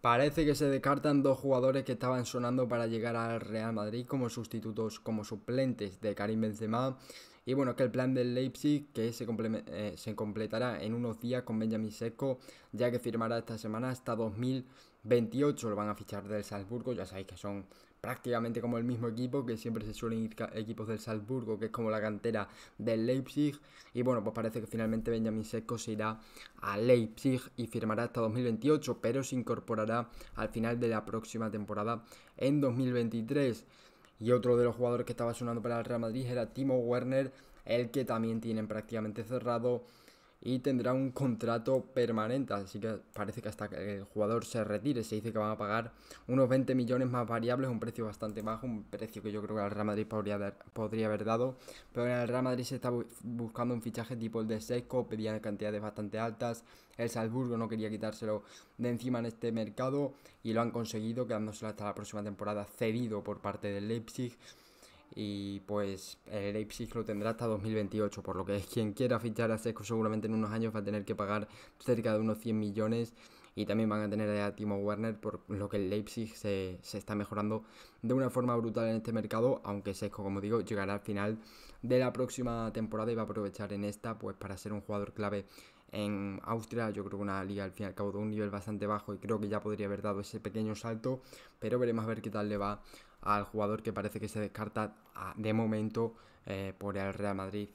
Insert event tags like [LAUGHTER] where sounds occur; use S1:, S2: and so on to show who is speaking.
S1: Parece que se descartan dos jugadores que estaban sonando para llegar al Real Madrid como sustitutos, como suplentes de Karim Benzema. Y bueno, que el plan del Leipzig, que se, eh, se completará en unos días con Benjamin Seco, ya que firmará esta semana hasta 2028. Lo van a fichar del Salzburgo, ya sabéis que son prácticamente como el mismo equipo, que siempre se suelen ir equipos del Salzburgo, que es como la cantera del Leipzig. Y bueno, pues parece que finalmente Benjamin Seco se irá a Leipzig y firmará hasta 2028, pero se incorporará al final de la próxima temporada en 2023. Y otro de los jugadores que estaba sonando para el Real Madrid era Timo Werner, el que también tienen prácticamente cerrado y tendrá un contrato permanente. Así que parece que hasta que el jugador se retire, se dice que van a pagar unos 20 millones más variables, un precio bastante bajo, un precio que yo creo que el Real Madrid podría, haber dado. Pero en el Real Madrid se está buscando un fichaje tipo el de Seco, pedían cantidades bastante altas. El Salzburgo no quería quitárselo de encima en este mercado y lo han conseguido, quedándoselo hasta la próxima temporada cedido por parte del Leipzig y pues el Leipzig lo tendrá hasta 2028, por lo que [LAUGHS] quien quiera fichar a Sesco seguramente en unos años va a tener que pagar cerca de unos 100 millones y también van a tener a Timo Werner, por lo que el Leipzig se, está mejorando de una forma brutal en este mercado, aunque Sesco, como digo, llegará al final de la próxima temporada y va a aprovechar en esta pues para ser un jugador clave en Austria, yo creo que una liga al fin y al cabo de un nivel bastante bajo y creo que ya podría haber dado ese pequeño salto, pero veremos a ver qué tal le va al jugador que parece que se descarta ah, de momento eh, por el Real Madrid.